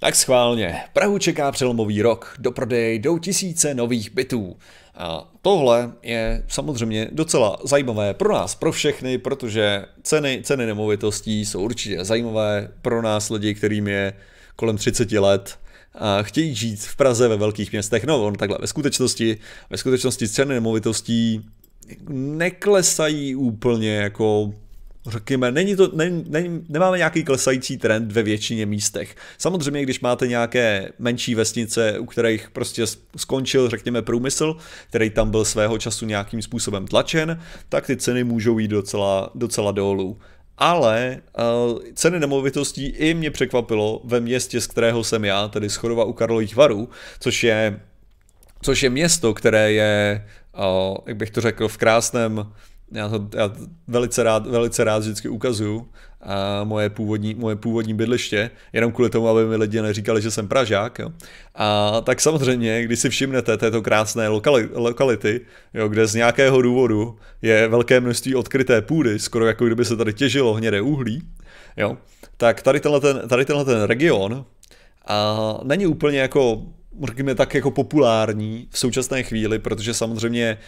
Tak schválně, Prahu čeká přelomový rok, do prodeje jdou tisíce nových bytů. A tohle je samozřejmě docela zajímavé pro nás, pro všechny, protože ceny, ceny nemovitostí jsou určitě zajímavé pro nás lidi, kterým je kolem 30 let a chtějí žít v Praze ve velkých městech. No, on takhle ve skutečnosti, ve skutečnosti ceny nemovitostí neklesají úplně jako řekněme, není to, ne, ne, nemáme nějaký klesající trend ve většině místech. Samozřejmě, když máte nějaké menší vesnice, u kterých prostě skončil, řekněme, průmysl, který tam byl svého času nějakým způsobem tlačen, tak ty ceny můžou jít docela, docela dolů. Ale uh, ceny nemovitostí i mě překvapilo ve městě, z kterého jsem já, tedy Schodova u Karlových varů, což je, což je město, které je, uh, jak bych to řekl, v krásném já, to, já velice rád, velice rád vždycky ukazuju a moje, původní, moje původní bydliště, jenom kvůli tomu, aby mi lidi neříkali, že jsem Pražák. Jo. A tak samozřejmě, když si všimnete této krásné lokali, lokality, jo, kde z nějakého důvodu je velké množství odkryté půdy, skoro jako kdyby se tady těžilo hnědé uhlí, jo, tak tady tenhle, ten, tady tenhle ten region a není úplně jako řekněme tak jako populární v současné chvíli, protože samozřejmě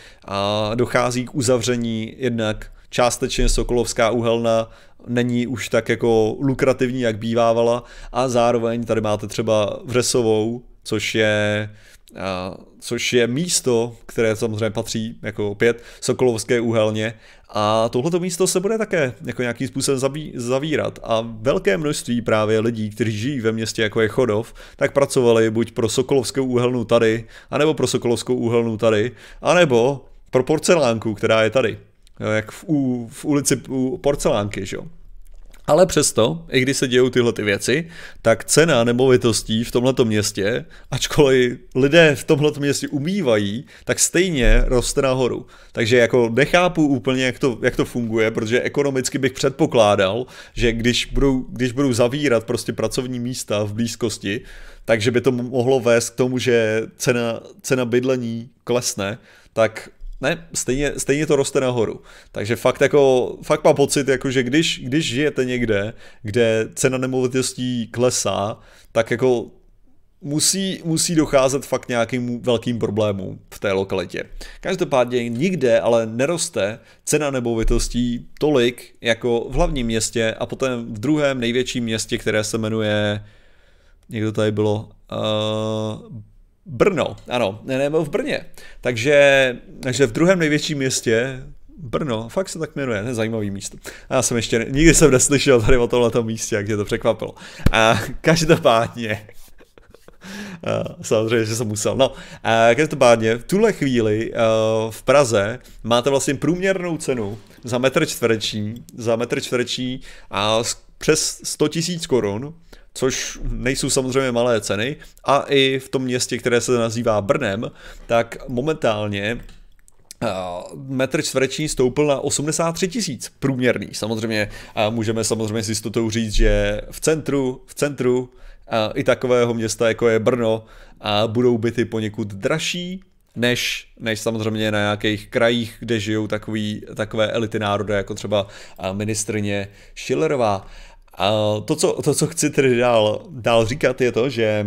dochází k uzavření jednak částečně Sokolovská uhelna není už tak jako lukrativní, jak bývávala a zároveň tady máte třeba Vřesovou, což je a, což je místo, které samozřejmě patří jako opět Sokolovské úhelně a tohleto místo se bude také jako nějakým způsobem zavírat a velké množství právě lidí, kteří žijí ve městě jako je Chodov, tak pracovali buď pro Sokolovskou úhelnu tady, anebo pro Sokolovskou úhelnu tady, anebo pro porcelánku, která je tady jak v, u, v ulici u porcelánky, že jo. Ale přesto, i když se dějou tyhle ty věci, tak cena nemovitostí v tomto městě, ačkoliv lidé v tomto městě umývají, tak stejně roste nahoru. Takže jako nechápu úplně, jak to, jak to funguje, protože ekonomicky bych předpokládal, že když budou, když budou zavírat prostě pracovní místa v blízkosti, takže by to mohlo vést k tomu, že cena, cena bydlení klesne, tak ne, stejně, stejně to roste nahoru. Takže fakt, jako, fakt mám pocit, jako, že když, když žijete někde, kde cena nemovitostí klesá, tak jako musí, musí docházet fakt nějakým velkým problémům v té lokalitě. Každopádně nikde ale neroste cena nemovitostí tolik jako v hlavním městě a potom v druhém největším městě, které se jmenuje, někdo tady bylo, uh, Brno, ano, ne, ne, v Brně. Takže, takže v druhém největším městě Brno, fakt se tak jmenuje, nezajímavý místo. A já jsem ještě, nikdy jsem neslyšel tady o tomhle místě, jak tě to překvapilo. A každopádně, a, samozřejmě, že jsem musel. No, a každopádně, v tuhle chvíli eh, v Praze máte vlastně průměrnou cenu za metr čtvereční, za metr čtvereční a přes 100 000 korun, což nejsou samozřejmě malé ceny. A i v tom městě, které se nazývá Brnem, tak momentálně metr čtvereční stoupil na 83 tisíc průměrný. Samozřejmě můžeme samozřejmě s jistotou říct, že v centru, v centru i takového města, jako je Brno, budou byty poněkud dražší, než, než samozřejmě na nějakých krajích, kde žijou takový, takové elity národa, jako třeba ministrně Schillerová. A to, co, to, co chci tedy dál, dál říkat, je to, že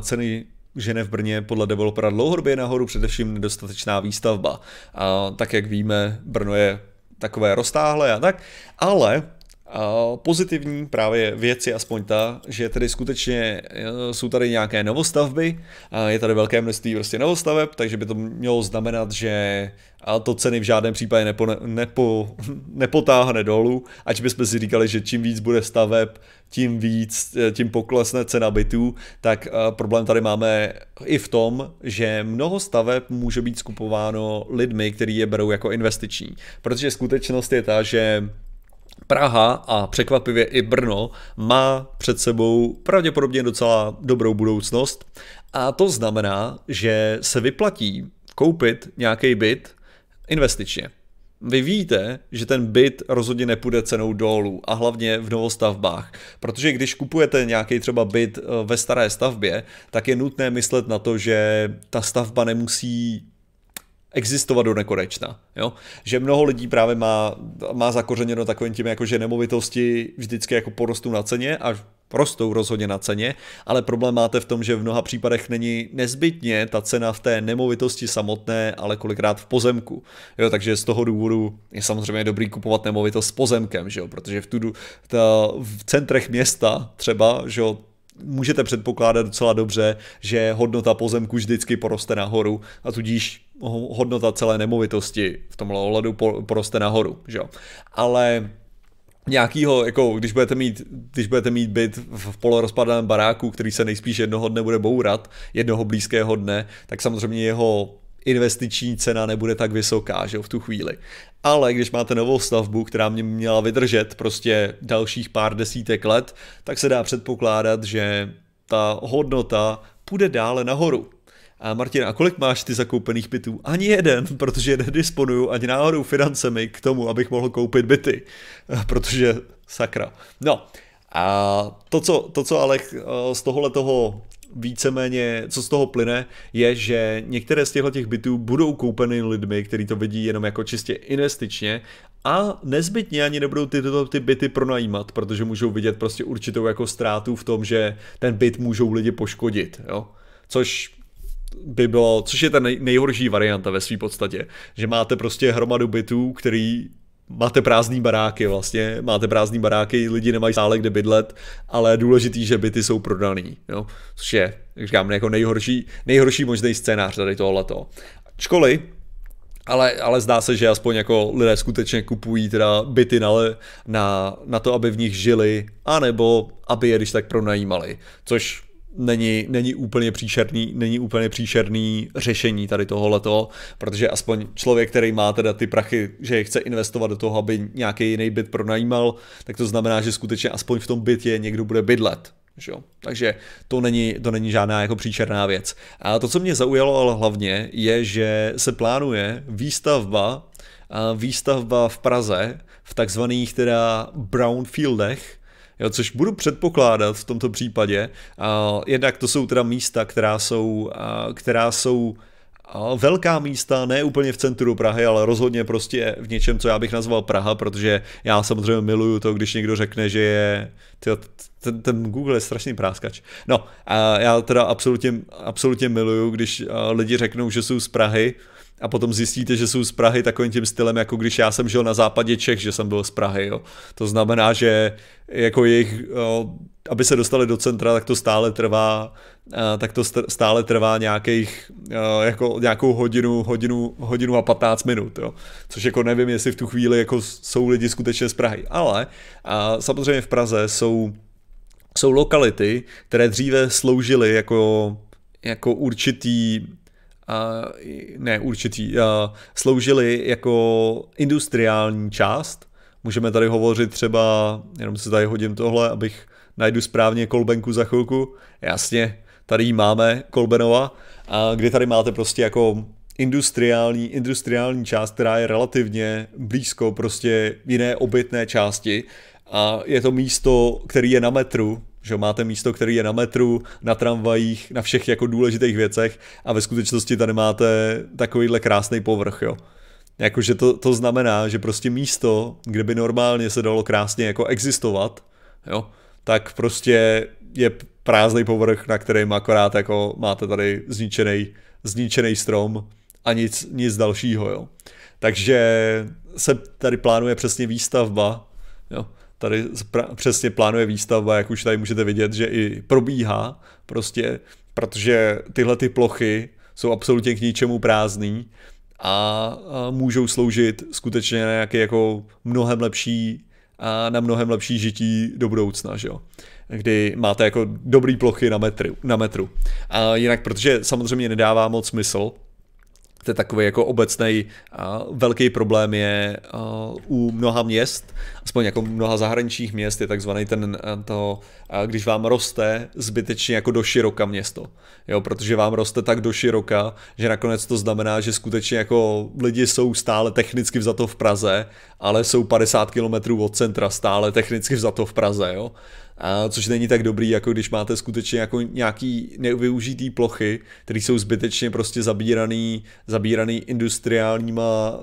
ceny žene v Brně podle developera dlouhodobě nahoru především nedostatečná výstavba. A tak jak víme, Brno je takové roztáhlé a tak, ale a pozitivní právě věc je aspoň ta, že tedy skutečně eh, jsou tady nějaké novostavby, a je tady velké množství prostě novostaveb, takže by to mělo znamenat, že a to ceny v žádném případě nepo, nepo, nepotáhne dolů, ač bychom si říkali, že čím víc bude staveb, tím víc, eh, tím poklesne cena bytů, tak eh, problém tady máme i v tom, že mnoho staveb může být skupováno lidmi, kteří je berou jako investiční, protože skutečnost je ta, že Praha a překvapivě i Brno má před sebou pravděpodobně docela dobrou budoucnost a to znamená, že se vyplatí koupit nějaký byt investičně. Vy víte, že ten byt rozhodně nepůjde cenou dolů a hlavně v novostavbách, protože když kupujete nějaký třeba byt eh, ve staré stavbě, tak je nutné myslet na to, že ta stavba nemusí existovat do nekonečna. Jo? Že mnoho lidí právě má, má zakořeněno takovým tím, jako že nemovitosti vždycky jako porostou na ceně a prostou rozhodně na ceně, ale problém máte v tom, že v mnoha případech není nezbytně ta cena v té nemovitosti samotné, ale kolikrát v pozemku. Jo, takže z toho důvodu je samozřejmě dobrý kupovat nemovitost s pozemkem, že jo, protože v, tu, ta, v centrech města třeba, že jo, můžete předpokládat docela dobře, že hodnota pozemku vždycky poroste nahoru a tudíž hodnota celé nemovitosti v tomhle ohledu poroste nahoru, že Ale nějakýho, jako když budete mít, když budete mít byt v polorozpadaném baráku, který se nejspíš jednoho dne bude bourat, jednoho blízkého dne, tak samozřejmě jeho investiční cena nebude tak vysoká, že jo, v tu chvíli. Ale když máte novou stavbu, která mě měla vydržet prostě dalších pár desítek let, tak se dá předpokládat, že ta hodnota půjde dále nahoru. A Martin, a kolik máš ty zakoupených bytů? Ani jeden, protože nedisponuju ani náhodou financemi k tomu, abych mohl koupit byty. Protože sakra. No, a to, co, to, co ale eh, z tohohle toho víceméně, co z toho plyne, je, že některé z těchto těch bytů budou koupeny lidmi, kteří to vidí jenom jako čistě investičně a nezbytně ani nebudou tyto ty byty pronajímat, protože můžou vidět prostě určitou jako ztrátu v tom, že ten byt můžou lidi poškodit, jo. Což by bylo, což je ta nej, nejhorší varianta ve své podstatě, že máte prostě hromadu bytů, který máte prázdný baráky vlastně, máte prázdný baráky, lidi nemají stále kde bydlet, ale důležitý, že byty jsou prodaný, jo? což je, jak říkám, jako nejhorší, nejhorší možný scénář tady tohleto. Školy, ale, ale zdá se, že aspoň jako lidé skutečně kupují teda byty na, na, na to, aby v nich žili, anebo aby je když tak pronajímali, což není, není úplně příšerný, není úplně příšerný řešení tady tohoto, protože aspoň člověk, který má teda ty prachy, že je chce investovat do toho, aby nějaký jiný byt pronajímal, tak to znamená, že skutečně aspoň v tom bytě někdo bude bydlet. Že jo? Takže to není, to není žádná jako příčerná věc. A to, co mě zaujalo ale hlavně, je, že se plánuje výstavba, výstavba v Praze v takzvaných teda brownfieldech, jo, což budu předpokládat v tomto případě. Jednak to jsou teda místa, která jsou, která jsou a velká místa, ne úplně v centru Prahy, ale rozhodně prostě v něčem, co já bych nazval Praha, protože já samozřejmě miluju to, když někdo řekne, že je... Tyjo, ten, ten Google je strašný práskač. No, a já teda absolutně, absolutně miluju, když eh, lidi řeknou, že jsou z Prahy, a potom zjistíte, že jsou z Prahy takovým tím stylem, jako když já jsem žil na západě Čech, že jsem byl z Prahy. Jo. To znamená, že jako jejich, eh, aby se dostali do centra, tak to stále trvá Eh, tak to stále trvá nějakých, eh, jako nějakou hodinu, hodinu, hodinu a 15 minut, jo. Což jako nevím, jestli v tu chvíli jako jsou lidi skutečně z Prahy, ale a samozřejmě v Praze jsou, jsou lokality, které dříve sloužily jako, jako určitý a eh, ne, určitý, a sloužily jako industriální část. Můžeme tady hovořit třeba, jenom se tady hodím tohle, abych najdu správně kolbenku za chvilku. Jasně, tady máme, Kolbenova, a kdy tady máte prostě jako industriální, industriální část, která je relativně blízko prostě jiné obytné části a je to místo, který je na metru, že máte místo, který je na metru, na tramvajích, na všech jako důležitých věcech a ve skutečnosti tady máte takovýhle krásný povrch, jo. Jakože to, to znamená, že prostě místo, kde by normálně se dalo krásně jako existovat, jo, tak prostě je prázdný povrch, na kterém akorát jako máte tady zničený, zničený strom a nic, nic dalšího. Jo. Takže se tady plánuje přesně výstavba, jo. tady přesně plánuje výstavba, jak už tady můžete vidět, že i probíhá prostě, protože tyhle ty plochy jsou absolutně k ničemu prázdný a můžou sloužit skutečně na nějaký jako mnohem lepší a na mnohem lepší žití do budoucna, že jo? kdy máte jako dobrý plochy na, metru, na metru. A jinak, protože samozřejmě nedává moc smysl, to je takový jako obecný velký problém je u mnoha měst, aspoň jako mnoha zahraničních měst je takzvaný ten to, když vám roste zbytečně jako do široka město, jo, protože vám roste tak do široka, že nakonec to znamená, že skutečně jako lidi jsou stále technicky vzato v Praze, ale jsou 50 kilometrů od centra stále technicky vzato v Praze, jo a což není tak dobrý, jako když máte skutečně jako nějaký nevyužitý plochy, které jsou zbytečně prostě zabíraný, zabíraný industriálníma,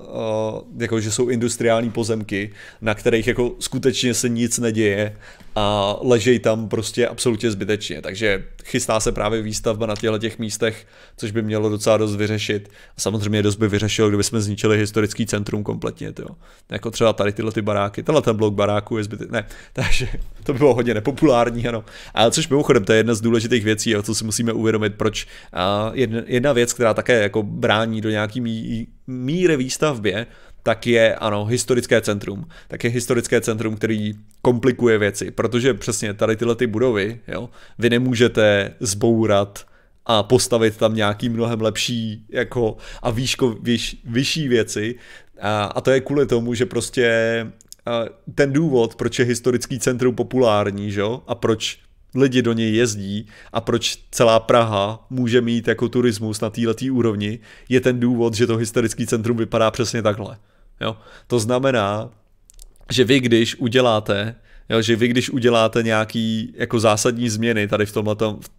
uh, jako že jsou industriální pozemky, na kterých jako skutečně se nic neděje a ležejí tam prostě absolutně zbytečně. Takže chystá se právě výstavba na těchto těch místech, což by mělo docela dost vyřešit. A samozřejmě dost by vyřešilo, kdyby jsme zničili historický centrum kompletně. Tyjo. Jako třeba tady tyhle ty baráky, tenhle ten blok baráků je zbytečný. Ne, takže to by bylo hodně nepopulární, ano. A což mimochodem, to je jedna z důležitých věcí, jo, co si musíme uvědomit, proč a jedna, jedna věc, která také jako brání do nějaký mí, míry výstavbě, tak je, ano, historické centrum. Tak je historické centrum, který komplikuje věci, protože přesně tady tyhle ty budovy, jo, vy nemůžete zbourat a postavit tam nějaký mnohem lepší jako a výško, vyš, vyšší věci, a, a to je kvůli tomu, že prostě Eh, ten důvod, proč je historický centrum populární, že? a proč lidi do něj jezdí a proč celá Praha může mít jako turismus na této úrovni, je ten důvod, že to historické centrum vypadá přesně takhle. Jo? To znamená, že vy, když uděláte Jo, že vy, když uděláte nějaký jako zásadní změny tady v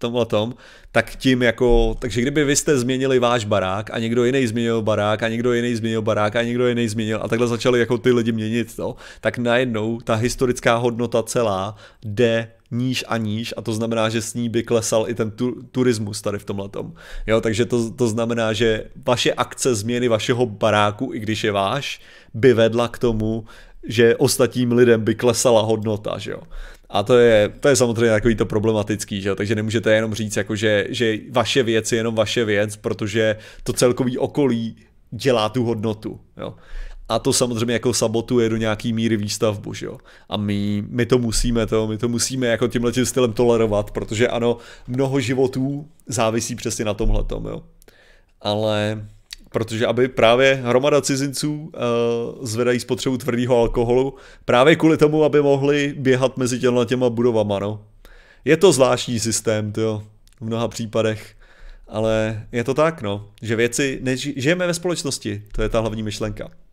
tomhle tom, tak tím jako, takže kdyby vy jste změnili váš barák a někdo jiný změnil barák a někdo jiný změnil barák a někdo jiný změnil a takhle začali jako ty lidi měnit to, no, tak najednou ta historická hodnota celá jde níž a níž a to znamená, že s ní by klesal i ten tu, turismus tady v tomhle tom. Jo, takže to, to znamená, že vaše akce změny vašeho baráku, i když je váš, by vedla k tomu, že ostatním lidem by klesala hodnota, že jo. A to je, to je samozřejmě takový to problematický, že jo? takže nemůžete jenom říct, jako že, že vaše věc je jenom vaše věc, protože to celkový okolí dělá tu hodnotu. Jo? A to samozřejmě jako sabotuje do nějaký míry výstavbu, že jo. A my, my to musíme, to, my to musíme jako tímhle tím stylem tolerovat, protože ano, mnoho životů závisí přesně na tomhle. jo. Ale protože aby právě hromada cizinců uh, zvedají spotřebu tvrdého alkoholu právě kvůli tomu, aby mohli běhat mezi těma, těma budovama, no. Je to zvláštní systém, jo, v mnoha případech, ale je to tak, no, že věci, než žijeme ve společnosti, to je ta hlavní myšlenka.